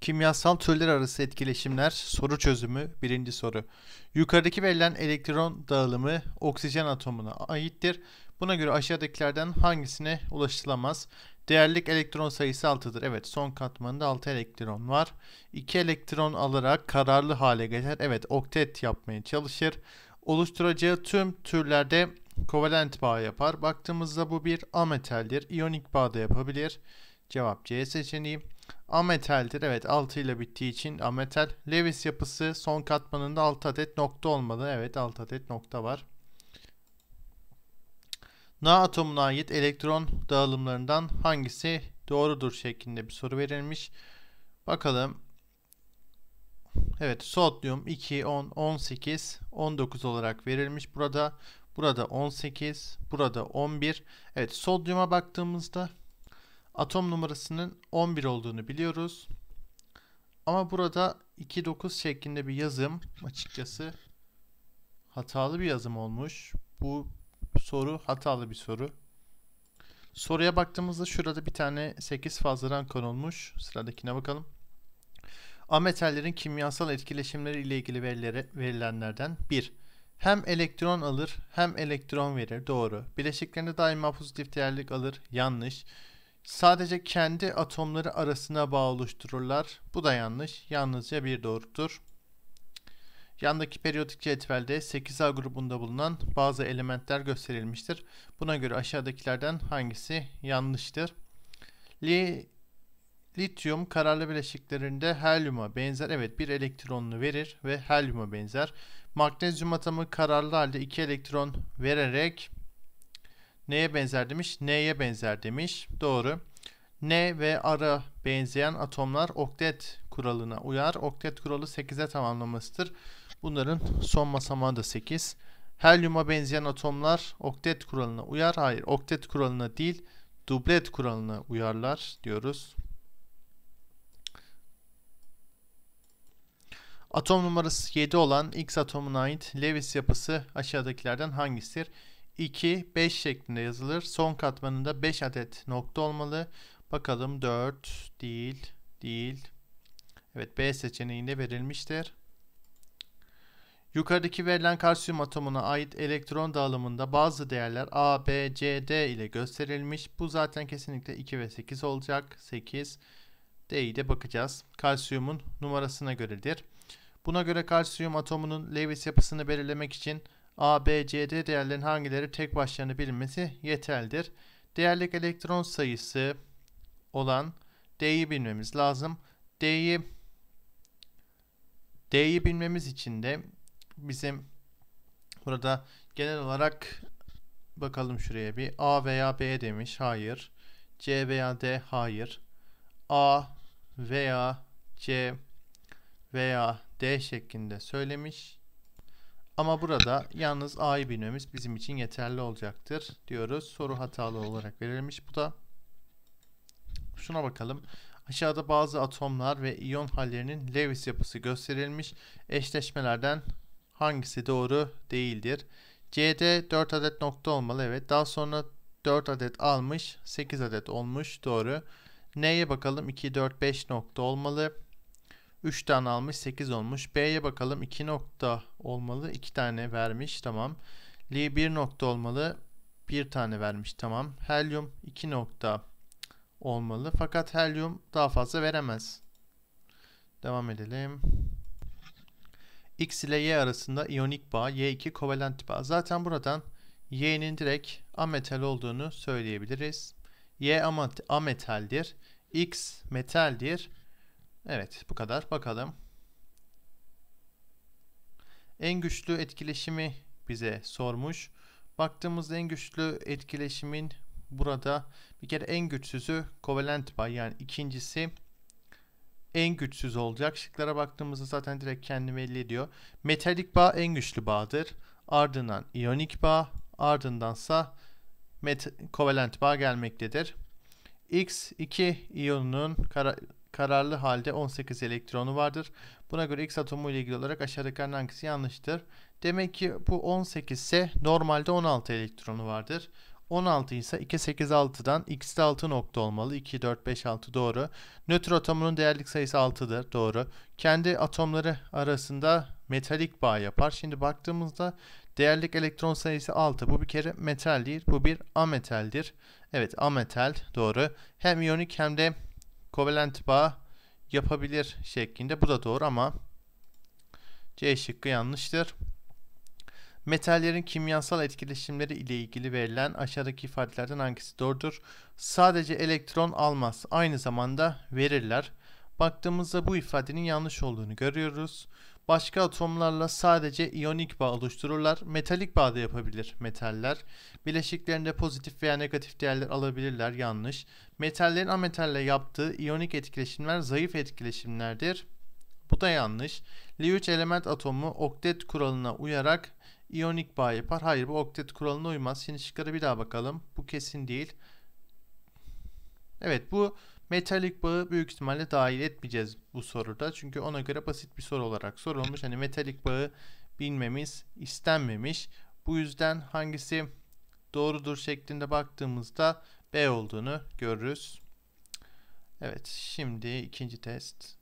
Kimyasal türler arası etkileşimler soru çözümü birinci soru. Yukarıdaki verilen elektron dağılımı oksijen atomuna aittir. Buna göre aşağıdakilerden hangisine ulaşılamaz? Değerlik elektron sayısı 6'dır. Evet son katmanında 6 elektron var. 2 elektron alarak kararlı hale gelir. Evet oktet yapmaya çalışır. Oluşturacağı tüm türlerde kovalent bağ yapar. Baktığımızda bu bir ametaldir. İyonik bağ da yapabilir. Cevap C seçeneği. Ametaldir. Evet 6 ile bittiği için ametal. Lewis yapısı son katmanında 6 adet nokta olmalı. Evet 6 adet nokta var. Na atomuna ait elektron dağılımlarından hangisi doğrudur şeklinde bir soru verilmiş. Bakalım. Evet sodyum 2, 10, 18, 19 olarak verilmiş burada. Burada 18, burada 11. Evet sodyuma baktığımızda Atom numarasının 11 olduğunu biliyoruz. Ama burada 29 şeklinde bir yazım açıkçası hatalı bir yazım olmuş. Bu soru hatalı bir soru. Soruya baktığımızda şurada bir tane 8 fazladan konulmuş. Sıradakine bakalım. A metallerin kimyasal etkileşimleri ile ilgili verilere, verilenlerden 1. Hem elektron alır hem elektron verir. Doğru. Bileşiklerinde daima pozitif değerlik alır. Yanlış. Sadece kendi atomları arasına bağ oluştururlar. Bu da yanlış. Yalnızca bir doğrudur. Yandaki periyodik cetvelde 8A grubunda bulunan bazı elementler gösterilmiştir. Buna göre aşağıdakilerden hangisi yanlıştır? Li Lityum kararlı bileşiklerinde helyuma benzer. Evet bir elektronunu verir ve helyuma benzer. Magnezyum atomu kararlı halde 2 elektron vererek Neye benzer demiş? N'ye benzer demiş. Doğru. N ve ara benzeyen atomlar oktet kuralına uyar. Oktet kuralı 8'e tamamlamasıdır. Bunların son basamağı da 8. Helyuma benzeyen atomlar oktet kuralına uyar. Hayır, oktet kuralına değil, dublet kuralına uyarlar diyoruz. Atom numarası 7 olan X atomuna ait Lewis yapısı aşağıdakilerden hangisidir? 2, 5 şeklinde yazılır. Son katmanında 5 adet nokta olmalı. Bakalım 4 değil, değil. Evet B seçeneğinde verilmiştir. Yukarıdaki verilen kalsiyum atomuna ait elektron dağılımında bazı değerler A, B, C, D ile gösterilmiş. Bu zaten kesinlikle 2 ve 8 olacak. 8 D'yi de bakacağız. Kalsiyumun numarasına göredir. Buna göre kalsiyum atomunun Lewis yapısını belirlemek için A, B, C, D değerlerin hangileri tek başlarına bilinmesi yeterlidir. Değerlik elektron sayısı olan D'yi bilmemiz lazım. D'yi D'yi bilmemiz için de bizim burada genel olarak bakalım şuraya bir A veya B demiş. Hayır. C veya D hayır. A veya C veya D şeklinde söylemiş. Ama burada yalnız A'yı bilmemiz bizim için yeterli olacaktır diyoruz. Soru hatalı olarak verilmiş. Bu da şuna bakalım. Aşağıda bazı atomlar ve iyon hallerinin Lewis yapısı gösterilmiş. Eşleşmelerden hangisi doğru değildir? C'de 4 adet nokta olmalı evet. Daha sonra 4 adet almış, 8 adet olmuş doğru. N'ye bakalım 2 4 5 nokta olmalı. 3 tane almış 8 olmuş. B'ye bakalım 2 nokta olmalı. 2 tane vermiş tamam. Li 1 nokta olmalı. 1 tane vermiş tamam. Helyum 2 nokta olmalı. Fakat helyum daha fazla veremez. Devam edelim. X ile Y arasında iyonik bağ, Y2 kovalent bağ. Zaten buradan Y'nin direkt ametal olduğunu söyleyebiliriz. Y ametaldir. X metaldir. Evet bu kadar bakalım. En güçlü etkileşimi bize sormuş. Baktığımızda en güçlü etkileşimin burada bir kere en güçsüzü kovalent bağ, yani ikincisi en güçsüz olacak. Şıklara baktığımızda zaten direkt kendi belli ediyor. Metalik bağ en güçlü bağdır. Ardından iyonik bağ, ardındansa kovalent bağ gelmektedir. X2 iyonunun kararlı halde 18 elektronu vardır. Buna göre X atomu ile ilgili olarak aşağıdakilerin hangisi yanlıştır? Demek ki bu 18 ise normalde 16 elektronu vardır. 16 ise 2, 8, 6'dan x'de 6 nokta olmalı. 2, 4, 5, 6 doğru. Nötr atomunun değerlik sayısı 6'dır. Doğru. Kendi atomları arasında metalik bağ yapar. Şimdi baktığımızda değerlik elektron sayısı 6. Bu bir kere metal değil. Bu bir ametaldir. Evet ametal doğru. Hem iyonik hem de kovalent bağ yapabilir şeklinde. Bu da doğru ama C şıkkı yanlıştır. Metallerin kimyasal etkileşimleri ile ilgili verilen aşağıdaki ifadelerden hangisi doğrudur? Sadece elektron almaz, aynı zamanda verirler. Baktığımızda bu ifadenin yanlış olduğunu görüyoruz başka atomlarla sadece iyonik bağ oluştururlar. Metalik bağ da yapabilir metaller. Bileşiklerinde pozitif veya negatif değerler alabilirler. Yanlış. Metallerin ametalle yaptığı iyonik etkileşimler zayıf etkileşimlerdir. Bu da yanlış. Li3 element atomu oktet kuralına uyarak iyonik bağ yapar. Hayır bu oktet kuralına uymaz. Şimdi şıkları bir daha bakalım. Bu kesin değil. Evet bu Metalik bağı büyük ihtimalle dahil etmeyeceğiz bu soruda. Çünkü ona göre basit bir soru olarak sorulmuş. Hani metalik bağı bilmemiz istenmemiş. Bu yüzden hangisi doğrudur şeklinde baktığımızda B olduğunu görürüz. Evet şimdi ikinci test.